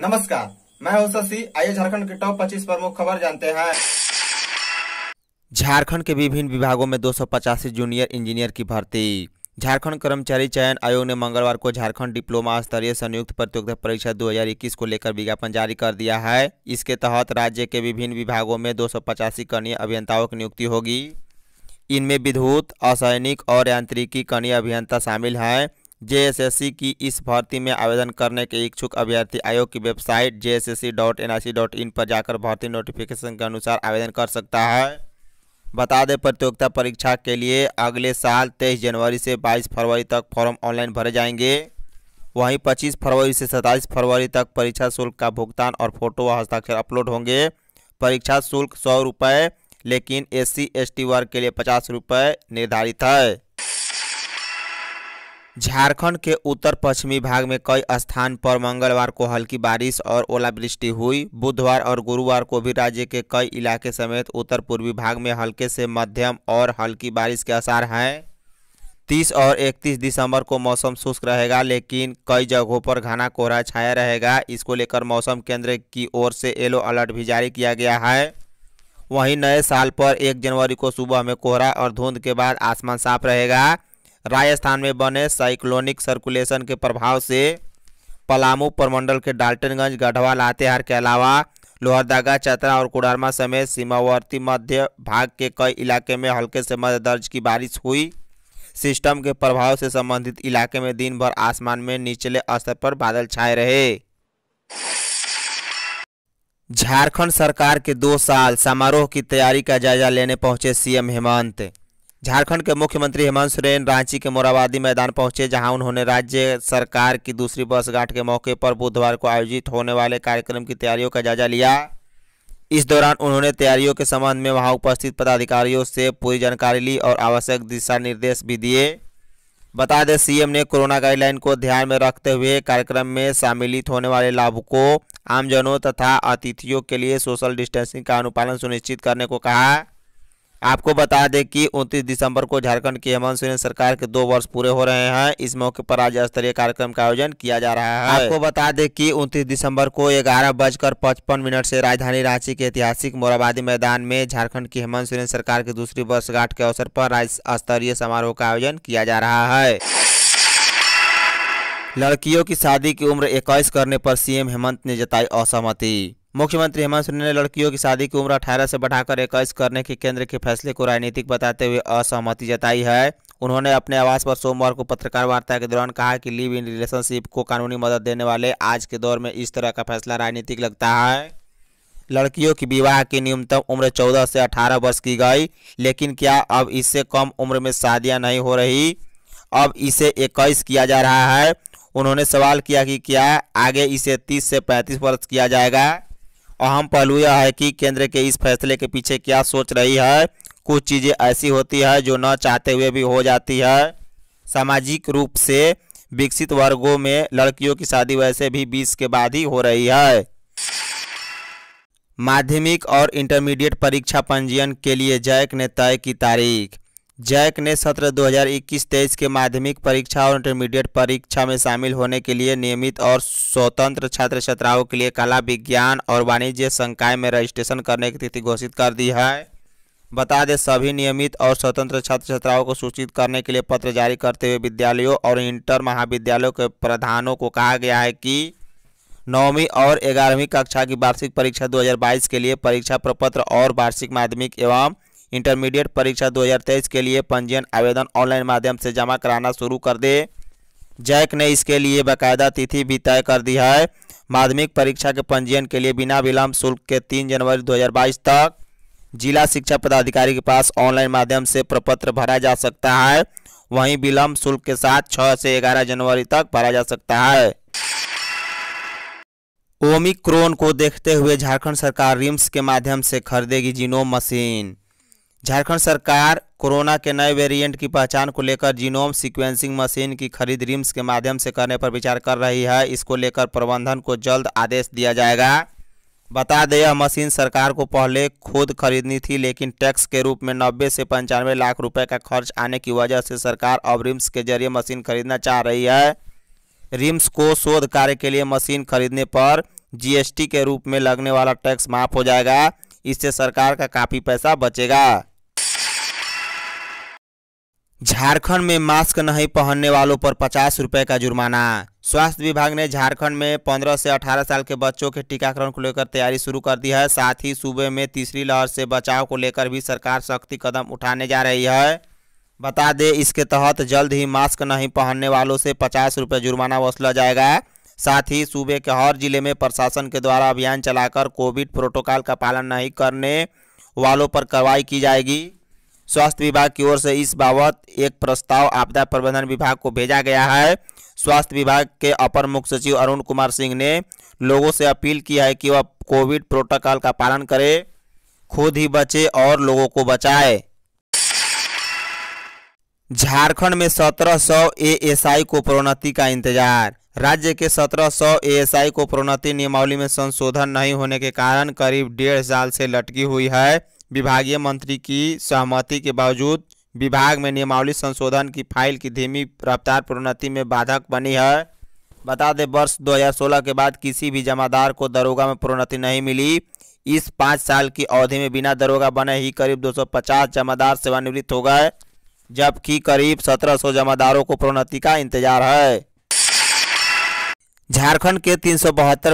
नमस्कार मैं हूं शशि आइए झारखंड के टॉप 25 प्रमुख खबर जानते हैं झारखंड के विभिन्न विभागों में दो जूनियर इंजीनियर की भर्ती झारखंड कर्मचारी चयन आयोग ने मंगलवार को झारखंड डिप्लोमा स्तरीय संयुक्त प्रतियोगिता परीक्षा 2021 को लेकर विज्ञापन जारी कर दिया है इसके तहत राज्य के विभिन्न विभागों में दो कनीय अभियंताओं की नियुक्ति होगी इनमें विद्युत असैनिक और यांत्रिकी कनीय अभियंता शामिल हैं जे की इस भर्ती में आवेदन करने के इच्छुक अभ्यर्थी आयोग की वेबसाइट जे पर जाकर भर्ती नोटिफिकेशन के अनुसार आवेदन कर सकता है बता दें प्रतियोगिता परीक्षा के लिए अगले साल 23 जनवरी से 22 फरवरी तक फॉर्म ऑनलाइन भरे जाएंगे वहीं 25 फरवरी से 27 फरवरी तक परीक्षा शुल्क का भुगतान और फोटो व हस्ताक्षर अपलोड होंगे परीक्षा शुल्क सौ रुपये लेकिन एस सी वर्ग के लिए पचास रुपये निर्धारित है झारखंड के उत्तर पश्चिमी भाग में कई स्थान पर मंगलवार को हल्की बारिश और ओलावृष्टि हुई बुधवार और गुरुवार को भी राज्य के कई इलाके समेत उत्तर पूर्वी भाग में हल्के से मध्यम और हल्की बारिश के आसार हैं 30 और 31 दिसंबर को मौसम शुष्क रहेगा लेकिन कई जगहों पर घना कोहरा छाया रहेगा इसको लेकर मौसम केंद्र की ओर से येलो अलर्ट भी जारी किया गया है वहीं नए साल पर एक जनवरी को सुबह में कोहरा और धुंध के बाद आसमान साफ रहेगा राजस्थान में बने साइक्लोनिक सर्कुलेशन के प्रभाव से पलामू प्रमंडल के डाल्टनगंज गढ़वा लातेहार के अलावा लोहरदागा चतरा और कोडरमा समेत सीमावर्ती मध्य भाग के कई इलाके में हल्के से मध्य दर्ज की बारिश हुई सिस्टम के प्रभाव से संबंधित इलाके में दिन भर आसमान में निचले स्तर पर बादल छाए रहे झारखंड सरकार के दो साल समारोह की तैयारी का जायजा लेने पहुंचे सीएम हेमंत झारखंड के मुख्यमंत्री हेमंत सोरेन रांची के मोराबादी मैदान पहुंचे जहां उन्होंने राज्य सरकार की दूसरी बसगांठ के मौके पर बुधवार को आयोजित होने वाले कार्यक्रम की तैयारियों का जायजा लिया इस दौरान उन्होंने तैयारियों के संबंध में वहां उपस्थित पदाधिकारियों से पूरी जानकारी ली और आवश्यक दिशा निर्देश भी दिए बता दें सीएम ने कोरोना गाइडलाइन को ध्यान में रखते हुए कार्यक्रम में सम्मिलित होने वाले लाभुकों आमजनों तथा अतिथियों के लिए सोशल डिस्टेंसिंग का अनुपालन सुनिश्चित करने को कहा आपको बता दें कि 29 दिसंबर को झारखंड की हेमंत सोरेन सरकार के दो वर्ष पूरे हो रहे हैं इस मौके पर राज्य स्तरीय कार्यक्रम का आयोजन किया जा रहा है आपको बता दें कि 29 दिसंबर को ग्यारह बजकर पचपन मिनट से राजधानी रांची के ऐतिहासिक मोराबादी मैदान में झारखंड की हेमंत सोरेन सरकार की दूसरी वर्षगांठ के अवसर पर राज्य स्तरीय समारोह का आयोजन किया जा रहा है लड़कियों की शादी की उम्र इक्कीस करने पर सीएम हेमंत ने जताई असहमति मुख्यमंत्री हेमंत सोरेन ने लड़कियों की शादी की उम्र अठारह से बढ़ाकर इक्कीस करने के केंद्र के फैसले को राजनीतिक बताते हुए असहमति जताई है उन्होंने अपने आवास पर सोमवार को पत्रकार वार्ता के दौरान कहा कि लिव इन रिलेशनशिप को कानूनी मदद देने वाले आज के दौर में इस तरह का फैसला राजनीतिक लगता है लड़कियों की विवाह की न्यूनतम उम्र 14 से 18 वर्ष की गई लेकिन क्या अब इससे कम उम्र में शादियां नहीं हो रही अब इसे इक्कीस किया जा रहा है उन्होंने सवाल किया कि क्या आगे इसे 30 से 35 वर्ष किया जाएगा अहम पहलू यह है कि केंद्र के इस फैसले के पीछे क्या सोच रही है कुछ चीज़ें ऐसी होती है जो न चाहते हुए भी हो जाती है सामाजिक रूप से विकसित वर्गों में लड़कियों की शादी वैसे भी बीस के बाद ही हो रही है माध्यमिक और इंटरमीडिएट परीक्षा पंजीयन के लिए जैक ने तय की तारीख जैक ने सत्र 2021-23 के माध्यमिक परीक्षा और इंटरमीडिएट परीक्षा में शामिल होने के लिए नियमित और स्वतंत्र छात्र छात्राओं के लिए कला विज्ञान और वाणिज्य संकाय में रजिस्ट्रेशन करने की तिथि घोषित कर दी है बता दें सभी नियमित और स्वतंत्र छात्र छात्राओं को सूचित करने के लिए पत्र जारी करते हुए विद्यालयों और इंटर महाविद्यालयों के प्रधानों को कहा गया है कि नौवीं और ग्यारहवीं कक्षा की वार्षिक परीक्षा 2022 के लिए परीक्षा प्रपत्र और वार्षिक माध्यमिक एवं इंटरमीडिएट परीक्षा 2023 के लिए पंजीयन आवेदन ऑनलाइन माध्यम से जमा कराना शुरू कर दे जैक ने इसके लिए बाकायदा तिथि भी तय कर दी है माध्यमिक परीक्षा के पंजीयन के लिए बिना विलंब शुल्क के तीन जनवरी 2022 तक जिला शिक्षा पदाधिकारी के पास ऑनलाइन माध्यम से प्रपत्र भरा जा सकता है वहीं विलंब शुल्क के साथ 6 से 11 जनवरी तक भरा जा सकता है ओमिक्रोन को देखते हुए झारखंड सरकार रिम्स के माध्यम से खरीदेगी जीनोम मशीन झारखंड सरकार कोरोना के नए वेरिएंट की पहचान को लेकर जीनोम सीक्वेंसिंग मशीन की खरीद रिम्स के माध्यम से करने पर विचार कर रही है इसको लेकर प्रबंधन को जल्द आदेश दिया जाएगा बता दें यह मशीन सरकार को पहले खुद खरीदनी थी लेकिन टैक्स के रूप में 90 से पंचानवे लाख रुपए का खर्च आने की वजह से सरकार अब रिम्स के जरिए मशीन खरीदना चाह रही है रिम्स को शोध कार्य के लिए मशीन खरीदने पर जीएसटी के रूप में लगने वाला टैक्स माफ हो जाएगा इससे सरकार का काफ़ी पैसा बचेगा झारखंड में मास्क नहीं पहनने वालों पर पचास रुपए का जुर्माना स्वास्थ्य विभाग ने झारखंड में 15 से 18 साल के बच्चों के टीकाकरण को लेकर तैयारी शुरू कर दी है साथ ही सूबे में तीसरी लहर से बचाव को लेकर भी सरकार सख्ती कदम उठाने जा रही है बता दें इसके तहत जल्द ही मास्क नहीं पहनने वालों से पचास रुपये जुर्माना वसूला जाएगा साथ ही सूबे के हर जिले में प्रशासन के द्वारा अभियान चलाकर कोविड प्रोटोकॉल का पालन नहीं करने वालों पर कार्रवाई की जाएगी स्वास्थ्य विभाग की ओर से इस बाबत एक प्रस्ताव आपदा प्रबंधन विभाग को भेजा गया है स्वास्थ्य विभाग के अपर मुख्य सचिव अरुण कुमार सिंह ने लोगों से अपील की है कि वह कोविड प्रोटोकॉल का पालन करें खुद ही बचे और लोगों को बचाए झारखंड में सत्रह सौ एएसआई को प्रोन्नति का इंतजार राज्य के 1700 एएसआई को प्रोन्नति नियमावली में संशोधन नहीं होने के कारण करीब डेढ़ साल से लटकी हुई है विभागीय मंत्री की सहमति के बावजूद विभाग में नियमावली संशोधन की फाइल की धीमी रफ्तार प्रोन्नति में बाधक बनी है बता दें वर्ष 2016 के बाद किसी भी जमादार को दरोगा में प्रोन्नति नहीं मिली इस पाँच साल की अवधि में बिना दरोगा बने ही करीब 250 जमादार सेवानिवृत्त हो गए जबकि करीब 1700 जमादारों को प्रोन्नति का इंतजार है झारखंड के तीन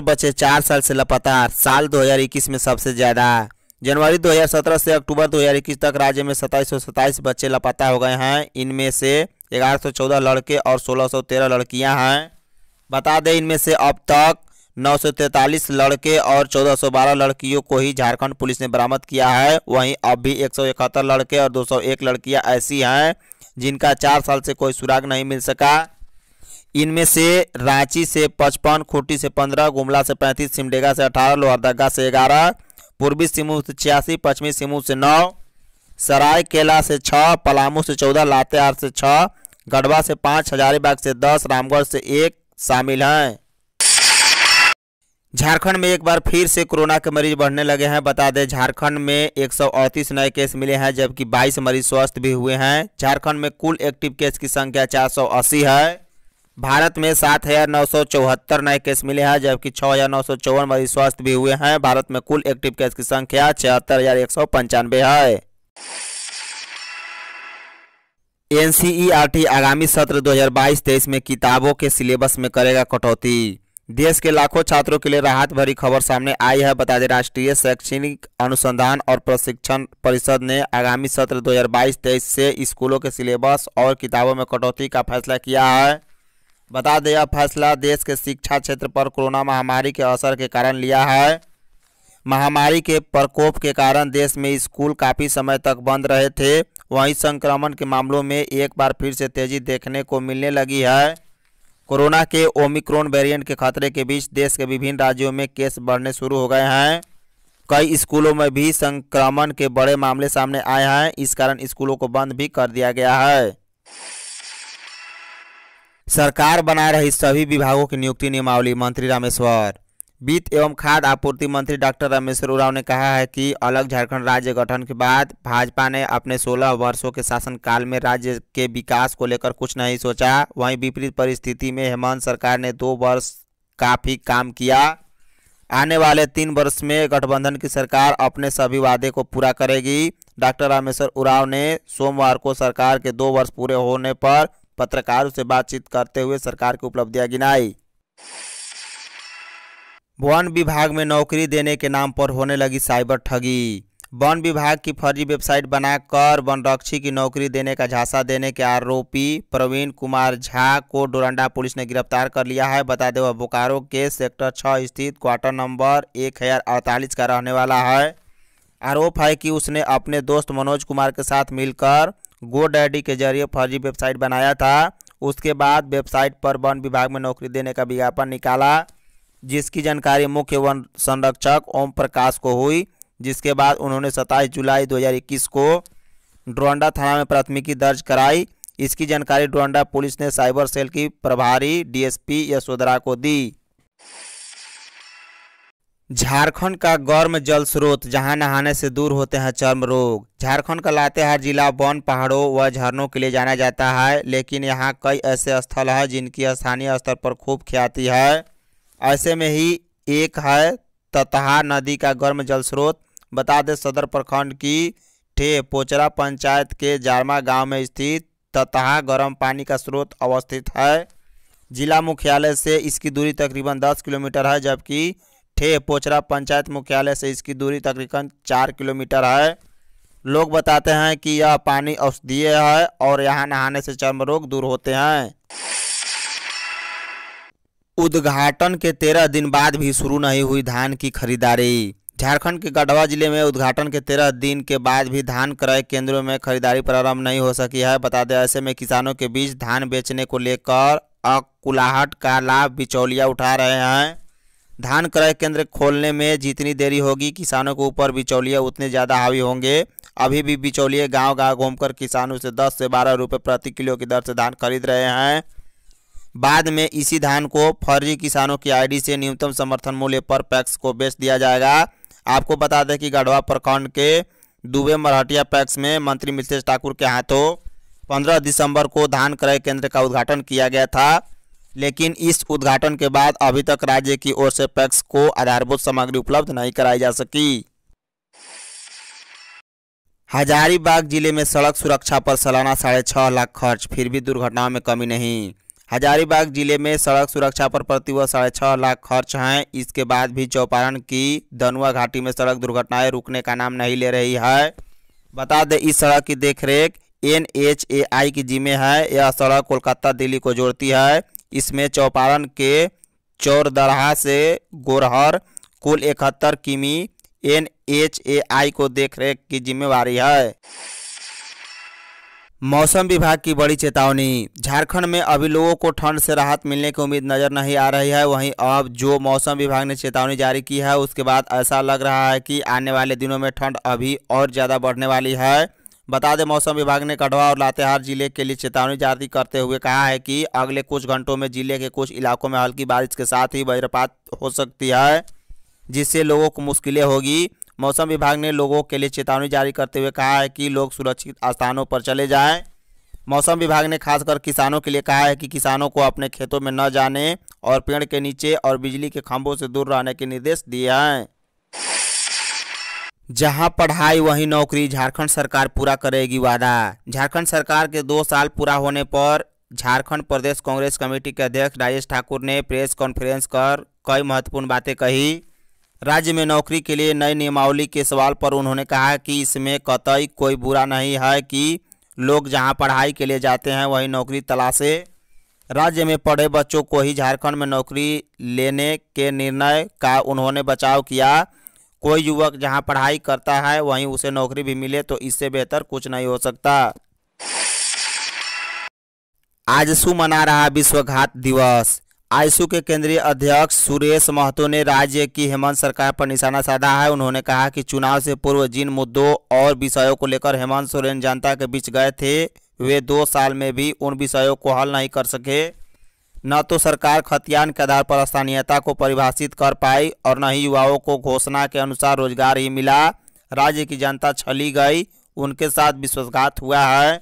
बच्चे चार साल से लापता साल 2021 में सबसे ज़्यादा जनवरी 2017 से अक्टूबर 2021 तक राज्य में सताईस बच्चे लापता हो गए हैं इनमें से 1114 लड़के और 1613 लड़कियां हैं बता दें इनमें से अब तक नौ लड़के और 1412 लड़कियों को ही झारखंड पुलिस ने बरामद किया है वहीं अब भी एक लड़के और दो लड़कियां ऐसी हैं जिनका चार साल से कोई सुराग नहीं मिल सका इनमें से रांची से पचपन खूंटी से पंद्रह गुमला से पैंतीस सिमडेगा से अठारह लोहरदगा से ग्यारह पूर्वी सिमूह से छियासी पश्चिमी सिमूह से नौ सराय केला से छः पलामू से चौदह लातेहार से छः गढ़वा से पाँच हजारीबाग से दस रामगढ़ से एक शामिल हैं झारखंड में एक बार फिर से कोरोना के मरीज बढ़ने लगे हैं बता दें झारखंड में एक नए केस मिले हैं जबकि 22 मरीज स्वस्थ भी हुए हैं झारखंड में कुल एक्टिव केस की संख्या 480 है भारत में सात हज़ार नौ सौ चौहत्तर नए केस मिले हैं जबकि छः हज़ार नौ सौ चौवन मरीज स्वस्थ भी हुए हैं भारत में कुल एक्टिव केस की संख्या छिहत्तर हज़ार एक सौ पंचानवे है एन आगामी सत्र 2022-23 में किताबों के सिलेबस में करेगा कटौती देश के लाखों छात्रों के लिए राहत भरी खबर सामने आई है बता दें राष्ट्रीय शैक्षणिक अनुसंधान और प्रशिक्षण परिषद ने आगामी सत्र 2022-23 से स्कूलों के सिलेबस और किताबों में कटौती का फैसला किया है बता दें यह फैसला देश के शिक्षा क्षेत्र पर कोरोना महामारी के असर के कारण लिया है महामारी के प्रकोप के कारण देश में स्कूल काफ़ी समय तक बंद रहे थे वहीं संक्रमण के मामलों में एक बार फिर से तेज़ी देखने को मिलने लगी है कोरोना के ओमिक्रोन वेरिएंट के खतरे के बीच देश के विभिन्न राज्यों में केस बढ़ने शुरू हो गए हैं कई स्कूलों में भी संक्रमण के बड़े मामले सामने आए हैं इस कारण स्कूलों को बंद भी कर दिया गया है सरकार बना रही सभी विभागों की नियुक्ति नियमावली मंत्री रामेश्वर वित्त एवं खाद्य आपूर्ति मंत्री डॉक्टर रामेश्वर उराव ने कहा है कि अलग झारखंड राज्य गठन के बाद भाजपा ने अपने 16 वर्षों के शासनकाल में राज्य के विकास को लेकर कुछ नहीं सोचा वहीं विपरीत परिस्थिति में हेमंत सरकार ने दो वर्ष काफ़ी काम किया आने वाले तीन वर्ष में गठबंधन की सरकार अपने सभी वादे को पूरा करेगी डॉक्टर रामेश्वर उराव ने सोमवार को सरकार के दो वर्ष पूरे होने पर पत्रकारों से बातचीत करते हुए सरकार की उपलब्धियां गिनाई वन विभाग में नौकरी देने के नाम पर होने लगी साइबर ठगी वन विभाग की फर्जी वेबसाइट बनाकर वनरक्षी की नौकरी देने का झांसा देने के आरोपी प्रवीण कुमार झा को डोरंडा पुलिस ने गिरफ्तार कर लिया है बता दें वह बोकारो के सेक्टर छः स्थित क्वार्टर नंबर एक हजार अड़तालीस का रहने वाला है आरोप है कि उसने अपने दोस्त मनोज कुमार के साथ मिलकर गो डैडी के जरिए फर्जी वेबसाइट बनाया था उसके बाद वेबसाइट पर वन विभाग में नौकरी देने का विज्ञापन निकाला जिसकी जानकारी मुख्य वन संरक्षक ओम प्रकाश को हुई जिसके बाद उन्होंने 27 जुलाई 2021 को डोंडा थाना में प्राथमिकी दर्ज कराई इसकी जानकारी डोंडा पुलिस ने साइबर सेल की प्रभारी डीएसपी यशोधरा को दी झारखंड का गर्म जल स्रोत जहां नहाने से दूर होते हैं चर्म रोग झारखंड का लातेहार जिला वन पहाड़ों व झरनों के लिए जाना जाता है लेकिन यहां कई ऐसे स्थल हैं जिनकी स्थानीय स्तर पर खूब ख्याति है ऐसे में ही एक है ततहा नदी का गर्म जल स्रोत बता दें सदर प्रखंड की ठे पोचरा पंचायत के जारमा गाँव में स्थित ततहा गर्म पानी का स्रोत अवस्थित है जिला मुख्यालय से इसकी दूरी तकरीबन दस किलोमीटर है जबकि ठे पोचरा पंचायत मुख्यालय से इसकी दूरी तकरीबन चार किलोमीटर है लोग बताते हैं कि यह पानी औषधीय है और यहाँ नहाने से चर्म रोग दूर होते हैं उद्घाटन के तेरह दिन बाद भी शुरू नहीं हुई धान की खरीदारी झारखंड के गढ़वा जिले में उद्घाटन के तेरह दिन के बाद भी धान क्रय केंद्रों में खरीदारी प्रारंभ नहीं हो सकी है बता दें ऐसे में किसानों के बीच धान बेचने को लेकर अकुलाहट का लाभ बिचौलिया उठा रहे हैं धान क्रय केंद्र खोलने में जितनी देरी होगी किसानों के ऊपर बिचौलिए उतने ज़्यादा हावी होंगे अभी भी बिचौलिए गांव गांव घूमकर किसानों से 10 से 12 रुपए प्रति किलो की दर से धान खरीद रहे हैं बाद में इसी धान को फर्जी किसानों की आईडी से न्यूनतम समर्थन मूल्य पर पैक्स को बेच दिया जाएगा आपको बता दें कि गढ़वा प्रखंड के दुबे मरहटिया पैक्स में मंत्री मिथेश ठाकुर के हाथों पंद्रह दिसंबर को धान क्रय केंद्र का उद्घाटन किया गया था लेकिन इस उद्घाटन के बाद अभी तक राज्य की ओर से पैक्स को आधारभूत सामग्री उपलब्ध नहीं कराई जा सकी हजारीबाग जिले में सड़क सुरक्षा पर सालाना साढ़े छः लाख खर्च फिर भी दुर्घटनाओं में कमी नहीं हजारीबाग जिले में सड़क सुरक्षा पर प्रतिवर्ष साढ़े छः लाख खर्च हैं इसके बाद भी चौपारण की दनुआ घाटी में सड़क दुर्घटनाएं रुकने का नाम नहीं ले रही है बता दें इस सड़क की देखरेख एन एच ए आई की जिम्मे है यह सड़क कोलकाता दिल्ली को जोड़ती है इसमें चौपारण के चौरदरहा से गोरहर कुल इकहत्तर किमी एन एच ए आई को देखरेख की जिम्मेवारी है मौसम विभाग की बड़ी चेतावनी झारखंड में अभी लोगों को ठंड से राहत मिलने की उम्मीद नज़र नहीं आ रही है वहीं अब जो मौसम विभाग ने चेतावनी जारी की है उसके बाद ऐसा लग रहा है कि आने वाले दिनों में ठंड अभी और ज़्यादा बढ़ने वाली है बता दें मौसम विभाग ने कटवा और लातेहार जिले के लिए चेतावनी जारी करते हुए कहा है कि अगले कुछ घंटों में जिले के कुछ इलाकों में हल्की बारिश के साथ ही वज्रपात हो सकती है जिससे लोगों को मुश्किलें होगी मौसम विभाग ने लोगों के लिए चेतावनी जारी करते हुए कहा है कि लोग सुरक्षित स्थानों पर चले जाएँ मौसम विभाग ने खासकर किसानों के लिए कहा है कि किसानों को अपने खेतों में न जाने और पेड़ के नीचे और बिजली के खंभों से दूर रहने के निर्देश दिए हैं जहां पढ़ाई वहीं नौकरी झारखंड सरकार पूरा करेगी वादा झारखंड सरकार के दो साल पूरा होने पर झारखंड प्रदेश कांग्रेस कमेटी के अध्यक्ष राजेश ठाकुर ने प्रेस कॉन्फ्रेंस कर कई महत्वपूर्ण बातें कही राज्य में नौकरी के लिए नई नियमावली के सवाल पर उन्होंने कहा कि इसमें कतई कोई बुरा नहीं है कि लोग जहां पढ़ाई के लिए जाते हैं वहीं नौकरी तलाशे राज्य में पढ़े बच्चों को ही झारखंड में नौकरी लेने के निर्णय का उन्होंने बचाव किया कोई युवक जहां पढ़ाई करता है वहीं उसे नौकरी भी मिले तो इससे बेहतर कुछ नहीं हो सकता आजसू मना रहा विश्वघात दिवस आयसू के केंद्रीय अध्यक्ष सुरेश महतो ने राज्य की हेमंत सरकार पर निशाना साधा है उन्होंने कहा कि चुनाव से पूर्व जिन मुद्दों और विषयों को लेकर हेमंत सोरेन जनता के बीच गए थे वे दो साल में भी उन विषयों को हल नहीं कर सके न तो सरकार खतियान के आधार पर स्थानीयता को परिभाषित कर पाई और न ही युवाओं को घोषणा के अनुसार रोजगार ही मिला राज्य की जनता छली गई उनके साथ विश्वासघात हुआ है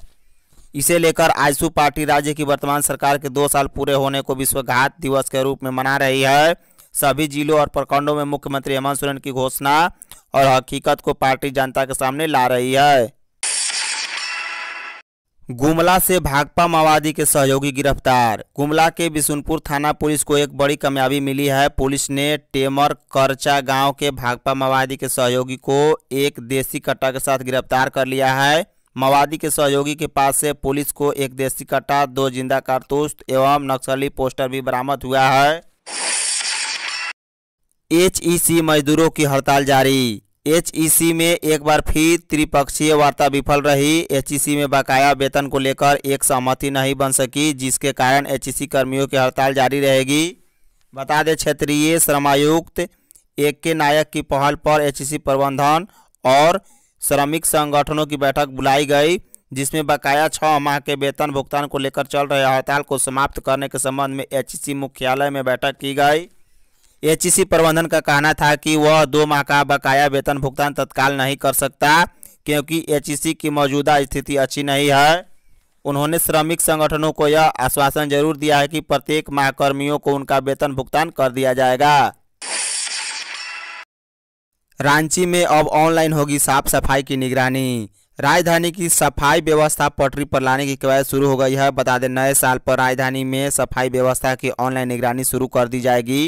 इसे लेकर आयसू पार्टी राज्य की वर्तमान सरकार के दो साल पूरे होने को विश्वघात दिवस के रूप में मना रही है सभी जिलों और प्रखंडों में मुख्यमंत्री हेमंत सोरेन की घोषणा और हकीकत को पार्टी जनता के सामने ला रही है गुमला से भाकपा माओवादी के सहयोगी गिरफ्तार गुमला के बिशुनपुर थाना पुलिस को एक बड़ी कामयाबी मिली है पुलिस ने टेमर करचा गांव के भाकपा माओवादी के सहयोगी को एक देसी कट्टा के साथ गिरफ्तार कर लिया है माओवादी के सहयोगी के पास से पुलिस को एक देसी कट्टा दो जिंदा कारतूस एवं नक्सली पोस्टर भी बरामद हुआ है एच मजदूरों की हड़ताल जारी एचईसी e में एक बार फिर त्रिपक्षीय वार्ता विफल रही एचईसी e में बकाया वेतन को लेकर एक सहमति नहीं बन सकी जिसके कारण एचईसी e कर्मियों की हड़ताल जारी रहेगी बता दें क्षेत्रीय श्रमायुक्त एक के नायक की पहल पर एचईसी प्रबंधन और श्रमिक संगठनों की बैठक बुलाई गई जिसमें बकाया छः माह के वेतन भुगतान को लेकर चल रहे हड़ताल को समाप्त करने के संबंध में एच मुख्यालय में बैठक की गई एच प्रबंधन का कहना था कि वह दो माह का बकाया वेतन भुगतान तत्काल नहीं कर सकता क्योंकि एच की मौजूदा स्थिति अच्छी नहीं है उन्होंने श्रमिक संगठनों को यह आश्वासन जरूर दिया है कि प्रत्येक माह कर्मियों को उनका वेतन भुगतान कर दिया जाएगा रांची में अब ऑनलाइन होगी साफ सफाई की निगरानी राजधानी की सफाई व्यवस्था पटरी पर लाने की कवायद शुरू हो गई है बता दें नए साल पर राजधानी में सफाई व्यवस्था की ऑनलाइन निगरानी शुरू कर दी जाएगी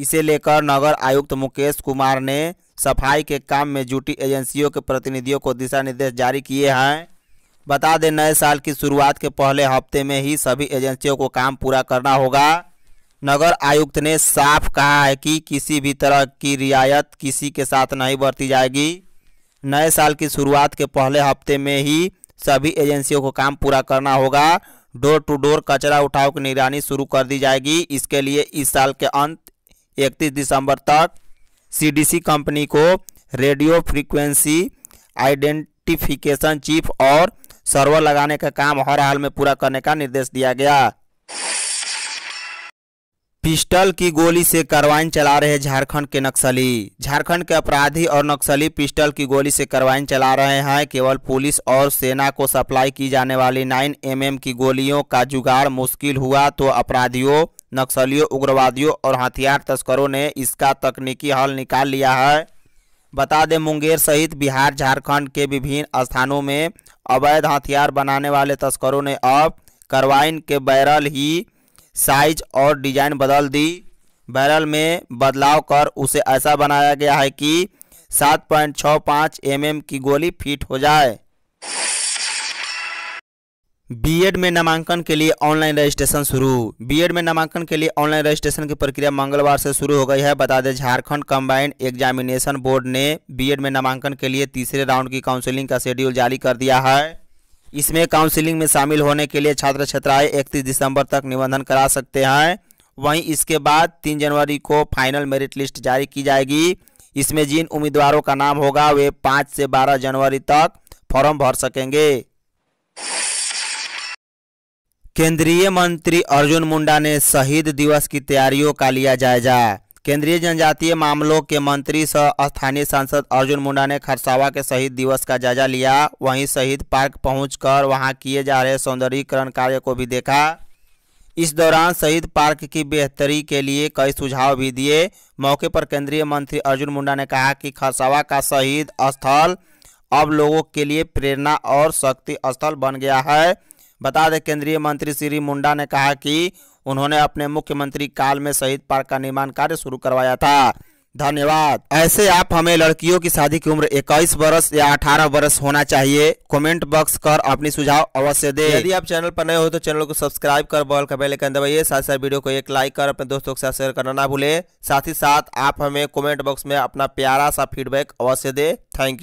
इसे लेकर नगर आयुक्त मुकेश कुमार ने सफाई के काम में जुटी एजेंसियों के प्रतिनिधियों को दिशा निर्देश जारी किए हैं बता दें नए साल की शुरुआत के पहले हफ्ते में ही सभी एजेंसियों को काम पूरा करना होगा नगर आयुक्त ने साफ कहा है कि किसी भी तरह की रियायत किसी के साथ नहीं बरती जाएगी नए साल की शुरुआत के पहले हफ्ते में ही सभी एजेंसियों को काम पूरा करना होगा डोर टू डोर कचरा उठाव की निगरानी शुरू कर दी जाएगी इसके लिए इस साल के अंत इकतीस दिसंबर तक सीडीसी कंपनी को रेडियो फ्रीक्वेंसी आइडेंटिफिकेशन चिप और सर्वर लगाने का काम हर हाल में पूरा करने का निर्देश दिया गया पिस्टल की गोली से कार्रवाई चला रहे झारखंड के नक्सली झारखंड के अपराधी और नक्सली पिस्टल की गोली से कार्रवाई चला रहे हैं केवल पुलिस और सेना को सप्लाई की जाने वाली 9 एमएम की गोलियों का जुगाड़ मुश्किल हुआ तो अपराधियों नक्सलियों उग्रवादियों और हथियार तस्करों ने इसका तकनीकी हल निकाल लिया है बता दें मुंगेर सहित बिहार झारखंड के विभिन्न स्थानों में अवैध हथियार बनाने वाले तस्करों ने अब कार्बाइन के बैरल ही साइज और डिजाइन बदल दी बैरल में बदलाव कर उसे ऐसा बनाया गया है कि सात पॉइंट छः पाँच एम की गोली फिट हो जाए बीएड में नामांकन के लिए ऑनलाइन रजिस्ट्रेशन शुरू बीएड में नामांकन के लिए ऑनलाइन रजिस्ट्रेशन की प्रक्रिया मंगलवार से शुरू हो गई है बता दें झारखंड कंबाइंड एग्जामिनेशन बोर्ड ने बीएड में नामांकन के लिए तीसरे राउंड की काउंसलिंग का शेड्यूल जारी कर दिया है इसमें काउंसलिंग में शामिल होने के लिए छात्र छात्राएं इकतीस दिसंबर तक निबंधन करा सकते हैं वहीं इसके बाद तीन जनवरी को फाइनल मेरिट लिस्ट जारी की जाएगी इसमें जिन उम्मीदवारों का नाम होगा वे पाँच से बारह जनवरी तक फॉर्म भर सकेंगे केंद्रीय मंत्री अर्जुन मुंडा ने शहीद दिवस की तैयारियों का लिया जायजा केंद्रीय जनजातीय मामलों के मंत्री सह स्थानीय सांसद अर्जुन मुंडा ने खरसावा के शहीद दिवस का जायजा लिया वहीं शहीद पार्क पहुंचकर वहां किए जा रहे सौंदर्यीकरण कार्य को भी देखा इस दौरान शहीद पार्क की बेहतरी के लिए कई सुझाव भी दिए मौके पर केंद्रीय मंत्री अर्जुन मुंडा ने कहा कि खरसावा का शहीद स्थल अब लोगों के लिए प्रेरणा और शक्ति स्थल बन गया है बता दें केंद्रीय मंत्री श्री मुंडा ने कहा कि उन्होंने अपने मुख्यमंत्री काल में शहीद पार्क का निर्माण कार्य शुरू करवाया था धन्यवाद ऐसे आप हमें लड़कियों की शादी की उम्र 21 वर्ष या 18 वर्ष होना चाहिए कमेंट बॉक्स कर अपनी सुझाव अवश्य दे यदि आप चैनल पर नए हो तो चैनल को सब्सक्राइब कर बॉल का बेल आइकन दबाइए साथ साथ वीडियो को एक लाइक कर अपने दोस्तों के साथ शेयर करना ना भूले साथ ही साथ आप हमें कमेंट बॉक्स में अपना प्यारा सा फीडबैक अवश्य दे थैंक यू